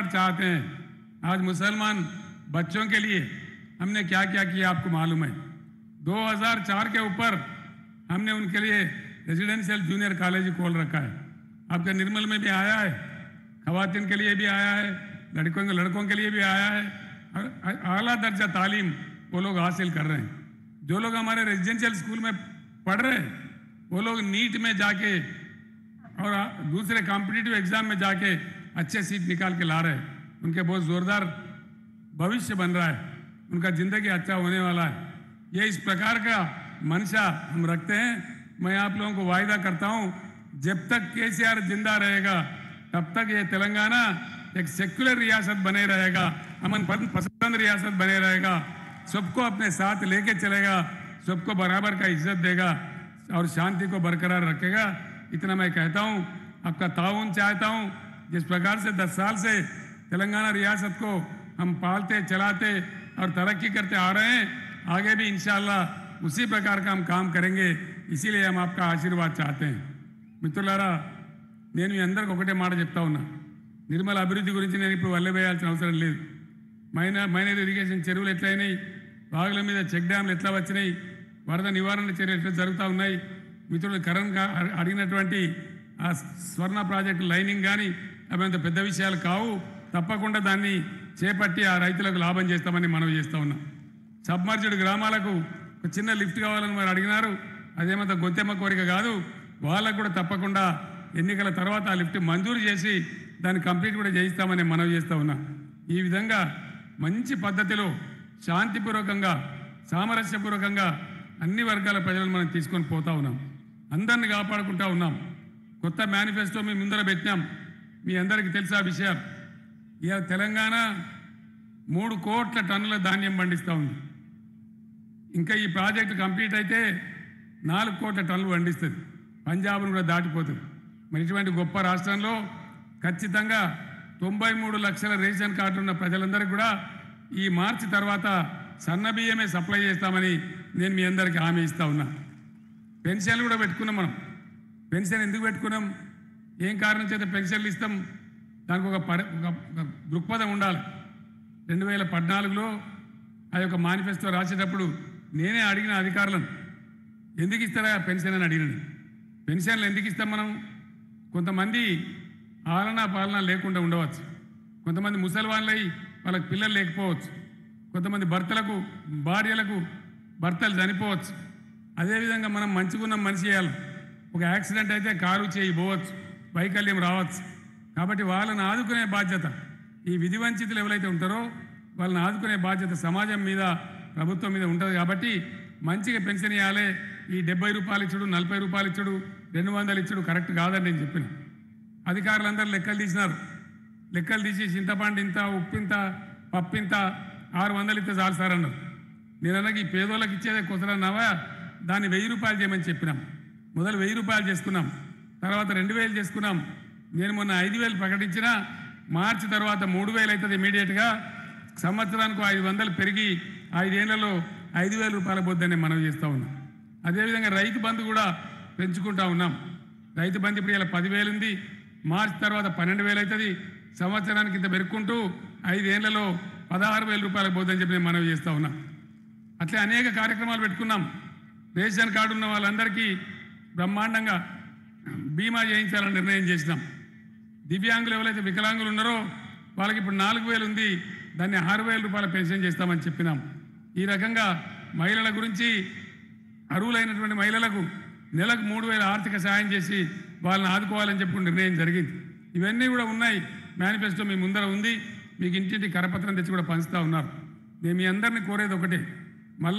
अधिकार चाहते हैं आज मुसलमान बच्चों के लिए हमने क्या क्या किया आपको मालूम है 2004 के ऊपर हमने उनके लिए रेजिडेंशियल जूनियर कॉलेज खोल रखा है आपके निर्मल में भी आया है खातन के लिए भी आया है लड़कों के लड़कों के लिए भी आया है और अला दर्जा तालीम वो लोग हासिल कर रहे हैं जो लोग हमारे रेजिडेंशियल स्कूल में पढ़ रहे हैं वो लोग नीट में जाके और दूसरे कॉम्पिटिटिव एग्जाम में जाके अच्छे सीट निकाल के ला रहे हैं उनके बहुत ज़ोरदार भविष्य बन रहा है उनका ज़िंदगी अच्छा होने वाला है ये इस प्रकार का मंशा हम रखते हैं मैं आप लोगों को वायदा करता हूँ जब तक के जिंदा रहेगा तब तक ये तेलंगाना एक सेक्युलर रियासत बने रहेगा अमन पसंद रियासत बने रहेगा सबको अपने साथ लेके चलेगा सबको बराबर का इज्जत देगा और शांति को बरकरार रखेगा इतना मैं कहता हूँ आपका ताउन चाहता हूँ जिस प्रकार से दस साल से तेलंगाना रियासत को हम पालते चलाते और तरक्की करते आ रहे हैं आगे भी इन उसी प्रकार का हम काम करेंगे इसीलिए हम आपका आशीर्वाद चाहते हैं మిత్రులారా నేను మీ అందరికి ఒకటే మాట చెప్తా ఉన్నా నిర్మల అభివృద్ధి గురించి నేను ఇప్పుడు వెళ్ళవేయాల్సిన అవసరం లేదు మైన మైనర్ ఇరిగేషన్ చెరువులు ఎట్లయినాయి బాగుల మీద చెక్ డ్యామ్లు ఎట్లా వచ్చినాయి వరద నివారణ చర్యలు ఎట్లా జరుగుతూ ఉన్నాయి మిత్రులు కరణ్ అడిగినటువంటి ఆ స్వర్ణ ప్రాజెక్టు లైనింగ్ కానీ అవి అంత పెద్ద విషయాలు కావు తప్పకుండా దాన్ని చేపట్టి ఆ రైతులకు లాభం చేస్తామని మనవి చేస్తూ ఉన్నాం సబ్మర్జ్డ్ గ్రామాలకు ఒక చిన్న లిఫ్ట్ కావాలని మరి అడిగినారు అదేమంత గొంతెమ్మ కోరిక కాదు వాళ్ళకు కూడా తప్పకుండా ఎన్నికల తర్వాత ఆ లిఫ్ట్ మంజూరు చేసి దాన్ని కంప్లీట్ కూడా చేయిస్తామని మనవి చేస్తూ ఉన్నాం ఈ విధంగా మంచి పద్ధతిలో శాంతిపూర్వకంగా సామరస్యపూర్వకంగా అన్ని వర్గాల ప్రజలను మనం తీసుకొని పోతా ఉన్నాం అందరిని కాపాడుకుంటా ఉన్నాం కొత్త మేనిఫెస్టో మేము ముందర పెట్టినాం మీ అందరికీ తెలుసు ఆ విషయం ఇవాళ తెలంగాణ మూడు కోట్ల టన్నుల ధాన్యం పండిస్తూ ఉంది ఇంకా ఈ ప్రాజెక్టు కంప్లీట్ అయితే నాలుగు కోట్ల టన్నులు పండిస్తుంది పంజాబ్ను కూడా దాటిపోతుంది మరి ఇటువంటి గొప్ప రాష్ట్రంలో ఖచ్చితంగా తొంభై మూడు లక్షల రేషన్ కార్డు ఉన్న ప్రజలందరికీ కూడా ఈ మార్చి తర్వాత సన్నబియ్యమే సప్లై చేస్తామని నేను మీ అందరికీ హామీ ఇస్తా ఉన్నా పెన్షన్లు కూడా పెట్టుకున్నాం మనం పెన్షన్ ఎందుకు పెట్టుకున్నాం ఏం కారణం చేత పెన్షన్లు ఇస్తాం దానికి ఒక దృక్పథం ఉండాలి రెండు వేల పద్నాలుగులో ఆ యొక్క మేనిఫెస్టో రాసేటప్పుడు నేనే అడిగిన అధికారులను ఎందుకు ఇస్తారా పెన్షన్ అని అడిగినది పెన్షన్లు ఎందుకు ఇస్తాం మనం కొంతమంది ఆలనా పాలన లేకుండా ఉండవచ్చు కొంతమంది ముసల్వాన్లై వాళ్ళకి పిల్లలు లేకపోవచ్చు కొంతమంది భర్తలకు భార్యలకు భర్తలు చనిపోవచ్చు అదేవిధంగా మనం మంచిగున్న మనిషి చేయాలి ఒక యాక్సిడెంట్ అయితే కారు చేయి పోవచ్చు వైకల్యం రావచ్చు కాబట్టి వాళ్ళని ఆదుకునే బాధ్యత ఈ విధి వంచితులు ఎవరైతే ఉంటారో వాళ్ళని ఆదుకునే బాధ్యత సమాజం మీద ప్రభుత్వం మీద ఉంటుంది కాబట్టి మంచిగా పెన్షన్ ఇవ్వాలి ఈ డెబ్బై రూపాయలు ఇచ్చుడు నలభై రూపాయలు ఇచ్చుడు రెండు వందలు ఇచ్చుడు కరెక్ట్ కాదని నేను చెప్పిన అధికారులందరూ లెక్కలు తీసినారు లెక్కలు తీసి చింతపండు ఇంత ఉప్పింత పప్పింత ఆరు వందలు ఇస్తే చాలు సార్ అన్నారు నేనన్నాక ఈ పేదోళ్ళకి ఇచ్చేదే కుదరన్నావా దాన్ని వెయ్యి రూపాయలు చేయమని చెప్పినాం మొదలు వెయ్యి రూపాయలు చేసుకున్నాం తర్వాత రెండు వేలు చేసుకున్నాం నేను మొన్న ఐదు వేలు ప్రకటించిన మార్చి తర్వాత మూడు వేలు అవుతుంది ఇమీడియట్గా సంవత్సరానికి ఐదు వందలు పెరిగి ఐదేళ్లలో ఐదు వేల రూపాయల పొద్దునే మనం చేస్తూ ఉన్నాం అదేవిధంగా రైతు బంధు కూడా పెంచుకుంటా ఉన్నాం రైతు బంధు ఇప్పుడు ఇలా పదివేలు ఉంది మార్చి తర్వాత పన్నెండు వేలు అవుతుంది సంవత్సరానికి ఇంత పెరుక్కుంటూ ఐదేళ్లలో పదహారు వేల రూపాయలకు పోతుందని చెప్పి నేను మనవి చేస్తూ ఉన్నాం అట్లే అనేక కార్యక్రమాలు పెట్టుకున్నాం రేషన్ కార్డు ఉన్న వాళ్ళందరికీ బ్రహ్మాండంగా బీమా చేయించాలని నిర్ణయం చేసినాం దివ్యాంగులు ఎవరైతే వికలాంగులు ఉన్నారో వాళ్ళకి ఇప్పుడు నాలుగు వేలు ఉంది దాన్ని ఆరు రూపాయల పెన్షన్ చేస్తామని చెప్పినాం ఈ రకంగా మహిళల గురించి అరువులైనటువంటి మహిళలకు నెలకు మూడు వేల ఆర్థిక సాయం చేసి వాళ్ళని ఆదుకోవాలని చెప్పి నిర్ణయం జరిగింది ఇవన్నీ కూడా ఉన్నాయి మేనిఫెస్టో మీ ముందర ఉంది మీకు ఇంటింటి కరపత్రం తెచ్చి కూడా పంచుతూ ఉన్నారు నేను మీ అందరినీ కోరేది ఒకటే మళ్ళా